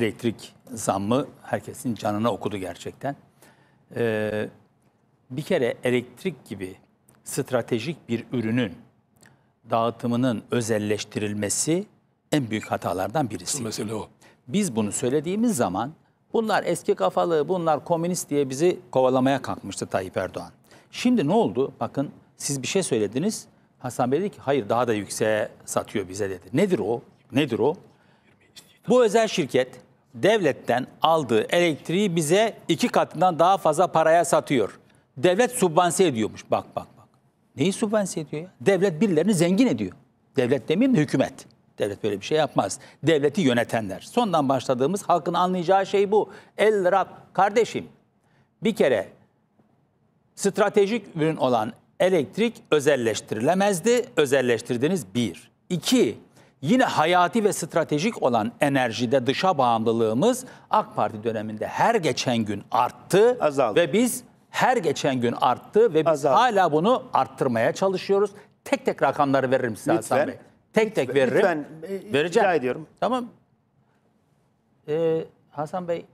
elektrik zammı herkesin canına okudu gerçekten. Ee, bir kere elektrik gibi stratejik bir ürünün dağıtımının özelleştirilmesi en büyük hatalardan birisi. Mesele o. Biz bunu söylediğimiz zaman bunlar eski kafalı, bunlar komünist diye bizi kovalamaya kalkmıştı Tayyip Erdoğan. Şimdi ne oldu? Bakın siz bir şey söylediniz. Hasan Bey dedi ki hayır daha da yükseğe satıyor bize dedi. Nedir o? Nedir o? Bu özel şirket devletten aldığı elektriği bize iki katından daha fazla paraya satıyor. Devlet subvanse ediyormuş. Bak bak bak. Neyi subvanse ediyor ya? Devlet birilerini zengin ediyor. Devlet demeyeyim de hükümet. Devlet böyle bir şey yapmaz. Devleti yönetenler. Sondan başladığımız halkın anlayacağı şey bu. El rak kardeşim. Bir kere stratejik ürün olan elektrik özelleştirilemezdi. Özelleştirdiniz bir. İki, Yine hayati ve stratejik olan enerjide dışa bağımlılığımız AK Parti döneminde her geçen gün arttı Azaldı. ve biz her geçen gün arttı ve biz Azaldı. hala bunu arttırmaya çalışıyoruz. Tek tek rakamları veririm size Hasan Bey. Tek tek veririm. Lütfen e, e, vereceğim. Rica ediyorum. Tamam. Ee, Hasan Bey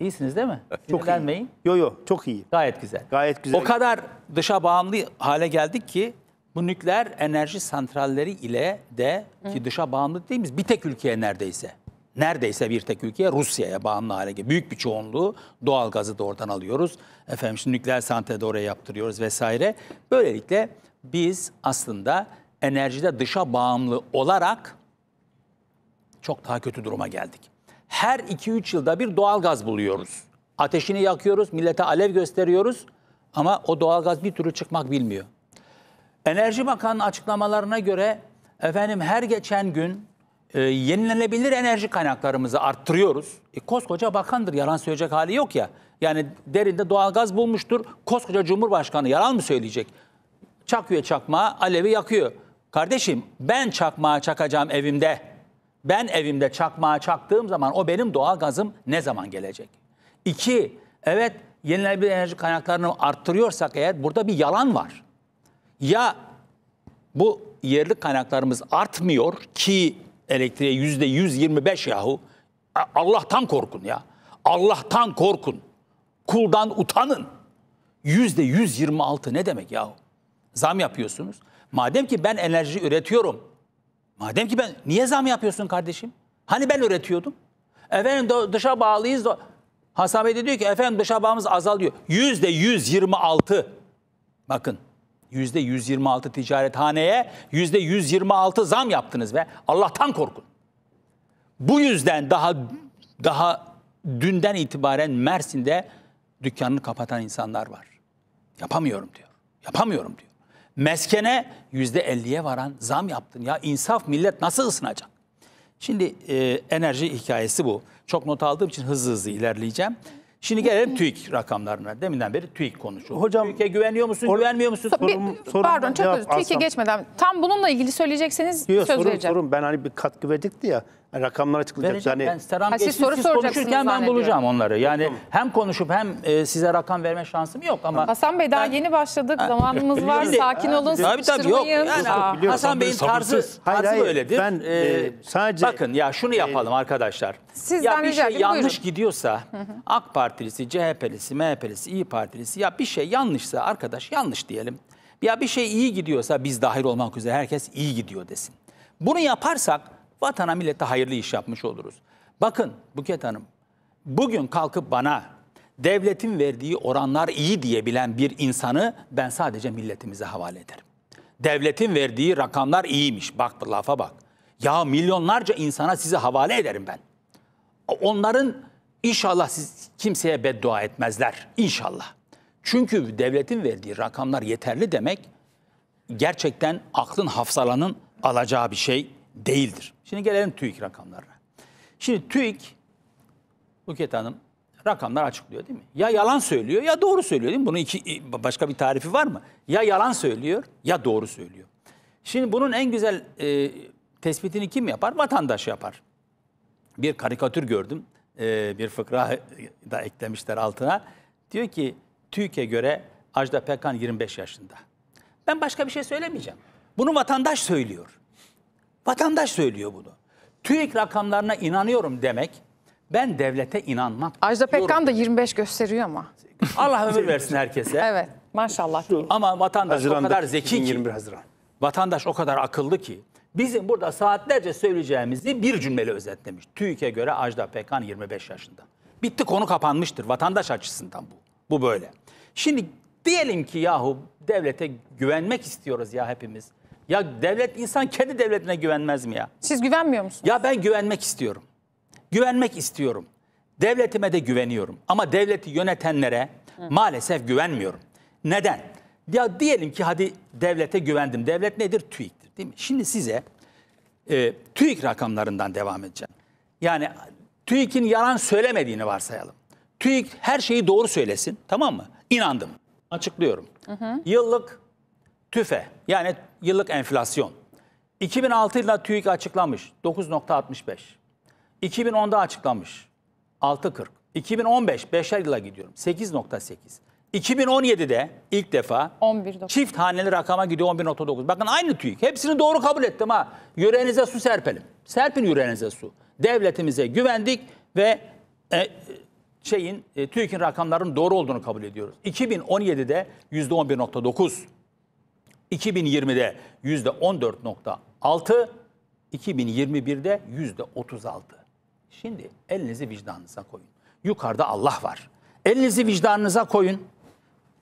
iyisiniz değil mi? Çok Sinirlenmeyin. Yo yo, çok iyi. Gayet güzel. Gayet güzel. O kadar dışa bağımlı hale geldik ki bu nükleer enerji santralleri ile de ki dışa bağımlı değiliz. Bir tek ülkeye neredeyse. Neredeyse bir tek ülkeye Rusya'ya bağımlı hale geliyor. Büyük bir çoğunluğu doğal gazı da oradan alıyoruz. Efendim şimdi nükleer santrali de oraya yaptırıyoruz vesaire. Böylelikle biz aslında enerjide dışa bağımlı olarak çok daha kötü duruma geldik. Her 2-3 yılda bir doğal gaz buluyoruz. Ateşini yakıyoruz, millete alev gösteriyoruz ama o doğal gaz bir türlü çıkmak bilmiyor. Enerji Bakanı'nın açıklamalarına göre efendim her geçen gün e, yenilenebilir enerji kaynaklarımızı arttırıyoruz. E, koskoca bakandır yalan söyleyecek hali yok ya. Yani derinde doğalgaz bulmuştur. Koskoca Cumhurbaşkanı yalan mı söyleyecek? Çakıyor çakmağı, alevi yakıyor. Kardeşim ben çakmağı çakacağım evimde. Ben evimde çakmağı çaktığım zaman o benim doğalgazım ne zaman gelecek? İki, evet yenilenebilir enerji kaynaklarını arttırıyorsak eğer burada bir yalan var. Ya bu yerli kaynaklarımız artmıyor ki elektriğe yüzde 125 yahu. Allah'tan korkun ya. Allah'tan korkun. Kuldan utanın. Yüzde 126 ne demek yahu? Zam yapıyorsunuz. Madem ki ben enerji üretiyorum. Madem ki ben niye zam yapıyorsun kardeşim? Hani ben üretiyordum? Efendim dışa bağlıyız. Hasan Bey de diyor ki efendim dışa bağımız azalıyor. Yüzde 126. Bakın %126 ticarethaneye %126 zam yaptınız ve Allah'tan korkun. Bu yüzden daha daha dünden itibaren Mersin'de dükkanını kapatan insanlar var. Yapamıyorum diyor. Yapamıyorum diyor. Meskene %50'ye varan zam yaptın. Ya insaf millet nasıl ısınacak? Şimdi e, enerji hikayesi bu. Çok not aldığım için hızlı hızlı ilerleyeceğim. Şimdi gelelim TÜİK rakamlarına. Deminden beri TÜİK konuşuyor. Hocam, TÜİK'e güveniyor musun, or- güvenmiyor musun? Bir- Sorum- sorun- pardon çok özür TÜİK'e geçmeden tam bununla ilgili söyleyecekseniz Yok, söz sorun, vereceğim. sorun. Ben hani bir katkı verdik diye yani rakamlar açıklayacağım. Yani, ben Ha, siz soru siz soracaksınız konuşurken ben bulacağım onları. Yani hem konuşup hem e, size rakam verme şansım yok ama... Hasan Bey daha yeni başladık. Zamanımız var. Şimdi- Sakin olun. Tabii tabii yok. Yani Aa. Hasan Bey'in tarzı, tarzı Sabırsız. Hayır, hayır. böyledir. Ben, e, ee, sadece- bakın ya şunu yapalım e, arkadaşlar. Sizden ya bir şey yanlış buyurun. gidiyorsa AK Parti Partilisi, CHP'lisi, MHP'lisi, İyi Partilisi ya bir şey yanlışsa arkadaş yanlış diyelim. Ya bir şey iyi gidiyorsa biz dahil olmak üzere herkes iyi gidiyor desin. Bunu yaparsak vatana millete hayırlı iş yapmış oluruz. Bakın Buket Hanım bugün kalkıp bana devletin verdiği oranlar iyi diyebilen bir insanı ben sadece milletimize havale ederim. Devletin verdiği rakamlar iyiymiş. Bak lafa bak. Ya milyonlarca insana sizi havale ederim ben. Onların İnşallah siz kimseye beddua etmezler. İnşallah. Çünkü devletin verdiği rakamlar yeterli demek gerçekten aklın hafsalanın alacağı bir şey değildir. Şimdi gelelim TÜİK rakamlarına. Şimdi TÜİK, Buket Hanım rakamlar açıklıyor değil mi? Ya yalan söylüyor ya doğru söylüyor değil mi? Bunun iki, e, başka bir tarifi var mı? Ya yalan söylüyor ya doğru söylüyor. Şimdi bunun en güzel e, tespitini kim yapar? Vatandaş yapar. Bir karikatür gördüm. E, bir fıkra da eklemişler altına. Diyor ki TÜİK'e göre Ajda Pekkan 25 yaşında. Ben başka bir şey söylemeyeceğim. Bunu vatandaş söylüyor. Vatandaş söylüyor bunu. TÜİK rakamlarına inanıyorum demek ben devlete inanmam. Ajda Pekkan da 25 gösteriyor mu Allah ömür versin herkese. Evet maşallah. Ama vatandaş Haziran'da, o kadar zeki ki. Haziran. Vatandaş o kadar akıllı ki. Bizim burada saatlerce söyleyeceğimizi bir cümleyle özetlemiş. TÜİK'e göre Ajda Pekkan 25 yaşında. Bitti konu kapanmıştır vatandaş açısından bu. Bu böyle. Şimdi diyelim ki yahu devlete güvenmek istiyoruz ya hepimiz. Ya devlet insan kendi devletine güvenmez mi ya? Siz güvenmiyor musunuz? Ya ben güvenmek istiyorum. Güvenmek istiyorum. Devletime de güveniyorum. Ama devleti yönetenlere Hı. maalesef güvenmiyorum. Neden? Ya diyelim ki hadi devlete güvendim. Devlet nedir? TÜİK. Değil mi? Şimdi size e, TÜİK rakamlarından devam edeceğim. Yani TÜİK'in yalan söylemediğini varsayalım. TÜİK her şeyi doğru söylesin tamam mı? İnandım. Açıklıyorum. Hı hı. Yıllık tüfe yani yıllık enflasyon. 2006 yılında TÜİK açıklamış 9.65. 2010'da açıklamış 6.40. 2015 5'er yıla gidiyorum 8.8. 2017'de ilk defa 11. çift haneli rakama gidiyor 11.9. Bakın aynı TÜİK. Hepsini doğru kabul ettim ha. Yüreğinize su serpelim. Serpin yüreğinize su. Devletimize güvendik ve e, şeyin e, TÜİK'in rakamlarının doğru olduğunu kabul ediyoruz. 2017'de %11.9, 2020'de %14.6, 2021'de %36. Şimdi elinizi vicdanınıza koyun. Yukarıda Allah var. Elinizi vicdanınıza koyun.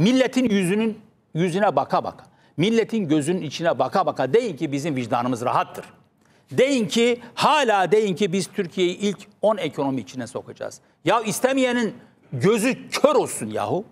Milletin yüzünün yüzüne baka baka, milletin gözünün içine baka baka deyin ki bizim vicdanımız rahattır. Deyin ki hala deyin ki biz Türkiye'yi ilk 10 ekonomi içine sokacağız. Ya istemeyenin gözü kör olsun yahu.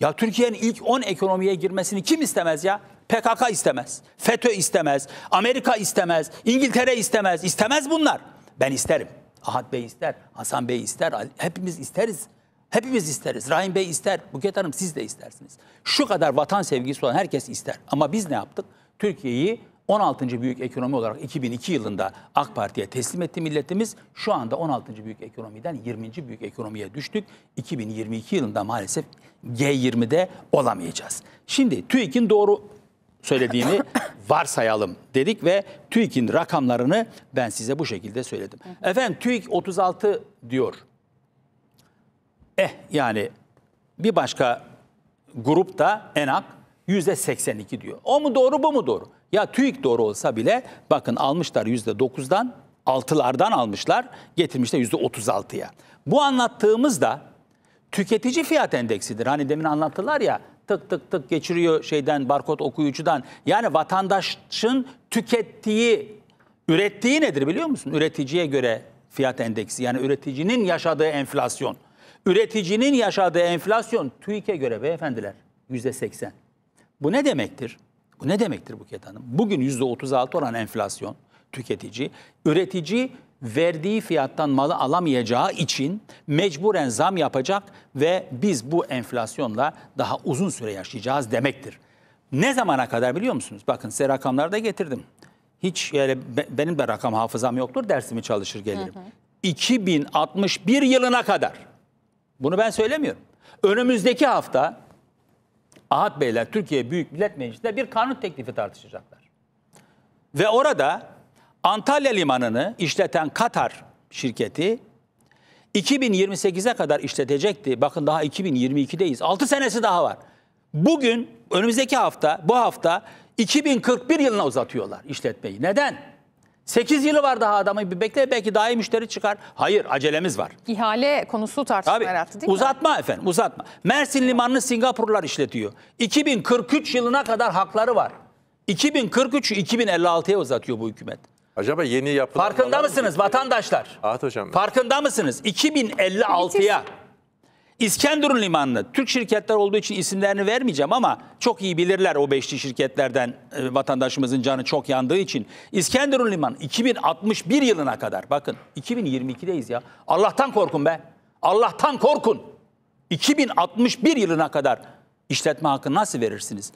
Ya Türkiye'nin ilk 10 ekonomiye girmesini kim istemez ya? PKK istemez, FETÖ istemez, Amerika istemez, İngiltere istemez. İstemez bunlar. Ben isterim. Ahat Bey ister, Hasan Bey ister, hepimiz isteriz. Hepimiz isteriz. Rahim Bey ister, Buket Hanım siz de istersiniz. Şu kadar vatan sevgisi olan herkes ister. Ama biz ne yaptık? Türkiye'yi 16. büyük ekonomi olarak 2002 yılında AK Parti'ye teslim etti milletimiz. Şu anda 16. büyük ekonomiden 20. büyük ekonomiye düştük. 2022 yılında maalesef G20'de olamayacağız. Şimdi TÜİK'in doğru söylediğini varsayalım dedik ve TÜİK'in rakamlarını ben size bu şekilde söyledim. Efendim TÜİK 36 diyor. Eh yani bir başka grup da ENAK %82 diyor. O mu doğru bu mu doğru? Ya TÜİK doğru olsa bile bakın almışlar %9'dan 6'lardan almışlar getirmişler %36'ya. Bu anlattığımız da tüketici fiyat endeksidir. Hani demin anlattılar ya tık tık tık geçiriyor şeyden barkod okuyucudan. Yani vatandaşın tükettiği, ürettiği nedir biliyor musun? Üreticiye göre fiyat endeksi yani üreticinin yaşadığı enflasyon. Üreticinin yaşadığı enflasyon TÜİK'e göre beyefendiler yüzde seksen. Bu ne demektir? Bu ne demektir Buket Hanım? Bugün yüzde otuz altı olan enflasyon tüketici, üretici verdiği fiyattan malı alamayacağı için mecburen zam yapacak ve biz bu enflasyonla daha uzun süre yaşayacağız demektir. Ne zamana kadar biliyor musunuz? Bakın size rakamları da getirdim. Hiç yani benim de rakam hafızam yoktur dersimi çalışır gelirim. Hı hı. 2061 yılına kadar. Bunu ben söylemiyorum. Önümüzdeki hafta Ahat Beyler Türkiye Büyük Millet Meclisi'nde bir kanun teklifi tartışacaklar. Ve orada Antalya Limanı'nı işleten Katar şirketi 2028'e kadar işletecekti. Bakın daha 2022'deyiz. 6 senesi daha var. Bugün önümüzdeki hafta bu hafta 2041 yılına uzatıyorlar işletmeyi. Neden? 8 yılı var daha adamı bir bekle belki daha iyi müşteri çıkar. Hayır acelemiz var. İhale konusu tartışma Tabii, yarattı değil uzatma mi? Uzatma efendim uzatma. Mersin limanını Singapurlar işletiyor. 2043 yılına kadar hakları var. 2043'ü 2056'ya uzatıyor bu hükümet. Acaba yeni yapılanmalar... Farkında mısınız mı? vatandaşlar? Ahat hocam. Farkında mısınız? 2056'ya. İskenderun limanını Türk şirketler olduğu için isimlerini vermeyeceğim ama çok iyi bilirler o beşli şirketlerden e, vatandaşımızın canı çok yandığı için. İskenderun limanı 2061 yılına kadar bakın 2022'deyiz ya. Allah'tan korkun be. Allah'tan korkun. 2061 yılına kadar işletme hakkı nasıl verirsiniz?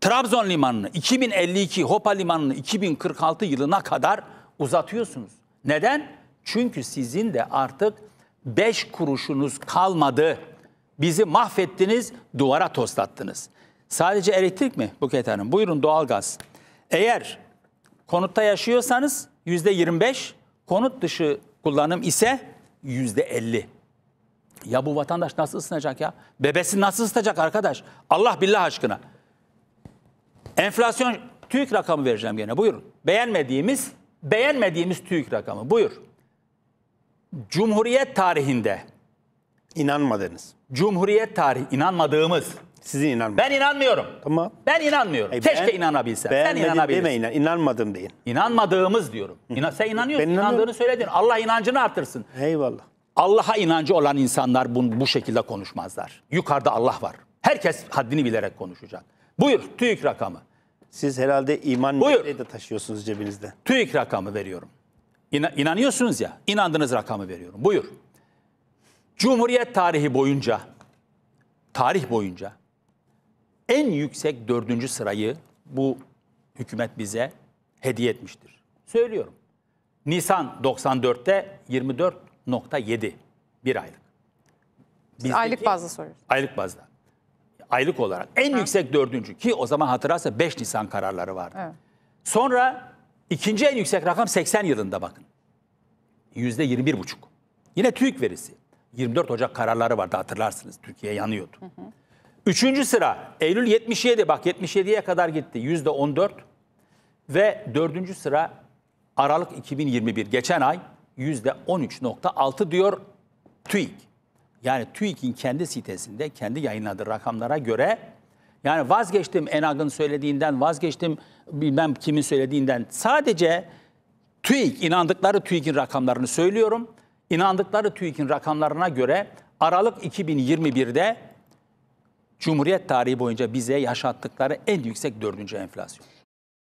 Trabzon limanını 2052, Hopa limanını 2046 yılına kadar uzatıyorsunuz. Neden? Çünkü sizin de artık beş kuruşunuz kalmadı. Bizi mahvettiniz, duvara toslattınız. Sadece elektrik mi Buket Hanım? Buyurun doğalgaz. Eğer konutta yaşıyorsanız yüzde 25, konut dışı kullanım ise yüzde 50. Ya bu vatandaş nasıl ısınacak ya? Bebesi nasıl ısıtacak arkadaş? Allah billah aşkına. Enflasyon TÜİK rakamı vereceğim gene. Buyurun. Beğenmediğimiz, beğenmediğimiz TÜİK rakamı. Buyur. Cumhuriyet tarihinde inanmadınız. Cumhuriyet tarihi inanmadığımız Sizin inanmadınız. Ben inanmıyorum. Tamam. Ben inanmıyorum. E, Keşke ben inanabilsem. Sen Beğenmedim inanabilirsin. demeyin. inanmadım deyin. İnanmadığımız diyorum. İna- sen inanıyorsun. Ben inanıyorum. inandığını söyledin. Allah inancını artırsın. Eyvallah. Allah'a inancı olan insanlar bu, bu şekilde konuşmazlar. Yukarıda Allah var. Herkes haddini bilerek konuşacak. Buyur TÜİK rakamı. Siz herhalde iman Buyur. de taşıyorsunuz cebinizde. TÜİK rakamı veriyorum. İna, inanıyorsunuz ya, inandığınız rakamı veriyorum. Buyur. Cumhuriyet tarihi boyunca, tarih boyunca en yüksek dördüncü sırayı bu hükümet bize hediye etmiştir. Söylüyorum. Nisan 94'te 24.7 bir aylık. Bizdeki, aylık bazda soruyoruz. Aylık bazda. Aylık olarak en ha. yüksek dördüncü ki o zaman hatırlarsa 5 Nisan kararları vardı. Evet. Sonra İkinci en yüksek rakam 80 yılında bakın. Yüzde 21 buçuk. Yine TÜİK verisi. 24 Ocak kararları vardı hatırlarsınız. Türkiye yanıyordu. Hı hı. Üçüncü sıra Eylül 77 bak 77'ye kadar gitti. Yüzde 14 ve dördüncü sıra Aralık 2021 geçen ay yüzde 13.6 diyor TÜİK. Yani TÜİK'in kendi sitesinde kendi yayınladığı rakamlara göre yani vazgeçtim Enag'ın söylediğinden, vazgeçtim bilmem kimin söylediğinden. Sadece TÜİK, inandıkları TÜİK'in rakamlarını söylüyorum. İnandıkları TÜİK'in rakamlarına göre Aralık 2021'de Cumhuriyet tarihi boyunca bize yaşattıkları en yüksek dördüncü enflasyon.